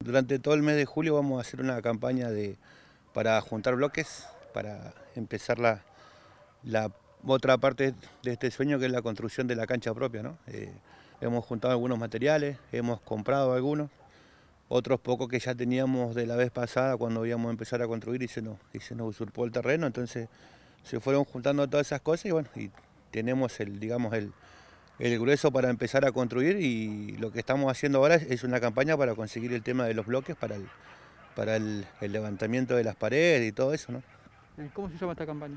Durante todo el mes de julio vamos a hacer una campaña de, para juntar bloques, para empezar la, la otra parte de este sueño que es la construcción de la cancha propia. Eh, hemos juntado algunos materiales, hemos comprado algunos, otros pocos que ya teníamos de la vez pasada cuando íbamos a empezar a construir y se nos, y se nos usurpó el terreno, entonces se fueron juntando todas esas cosas y bueno, y tenemos el, digamos, el, el grueso para empezar a construir y lo que estamos haciendo ahora es una campaña para conseguir el tema de los bloques para el, para el, levantamiento de las paredes y todo eso. ¿Cómo se llama esta campaña?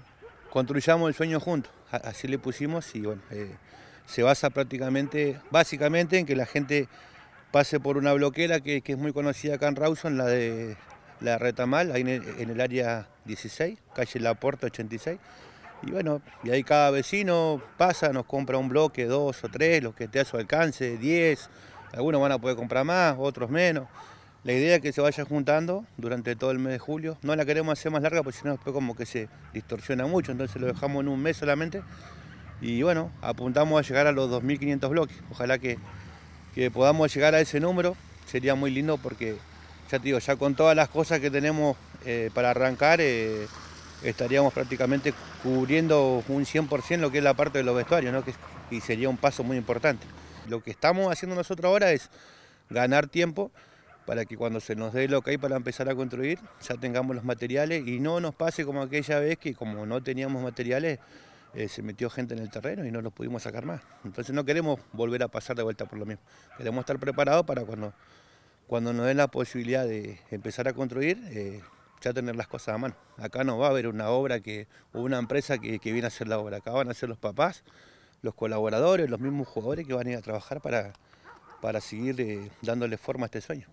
Construyamos el sueño juntos, así le pusimos y bueno, eh, se basa prácticamente, básicamente en que la gente pase por una bloquera que, es muy conocida acá en Rawson, la de la Retamal, ahí en el, área 16, calle La Porta 86. Y bueno, y ahí cada vecino pasa, nos compra un bloque, dos o tres, los que esté a su alcance, diez. Algunos van a poder comprar más, otros menos. La idea es que se vaya juntando durante todo el mes de julio. No la queremos hacer más larga porque si no después como que se distorsiona mucho, entonces lo dejamos en un mes solamente. Y bueno, apuntamos a llegar a los 2.500 bloques. Ojalá que, podamos llegar a ese número. Sería muy lindo porque, ya te digo, ya con todas las cosas que tenemos eh, para arrancar... Eh, estaríamos prácticamente cubriendo un 100% lo que es la parte de los vestuarios, y sería un paso muy importante. Lo que estamos haciendo nosotros ahora es ganar tiempo para que cuando se nos dé lo que hay para empezar a construir, ya tengamos los materiales y no nos pase como aquella vez que como no teníamos materiales, eh, se metió gente en el terreno y no los pudimos sacar más. Entonces no queremos volver a pasar de vuelta por lo mismo. Queremos estar preparados para cuando, cuando nos den la posibilidad de empezar a construir, eh, ya tener las cosas a mano. Acá no va a haber una obra que, o una empresa que, viene a hacer la obra. Acá van a ser los papás, los colaboradores, los mismos jugadores que van a ir a trabajar para, para seguir eh, dándole forma a este sueño.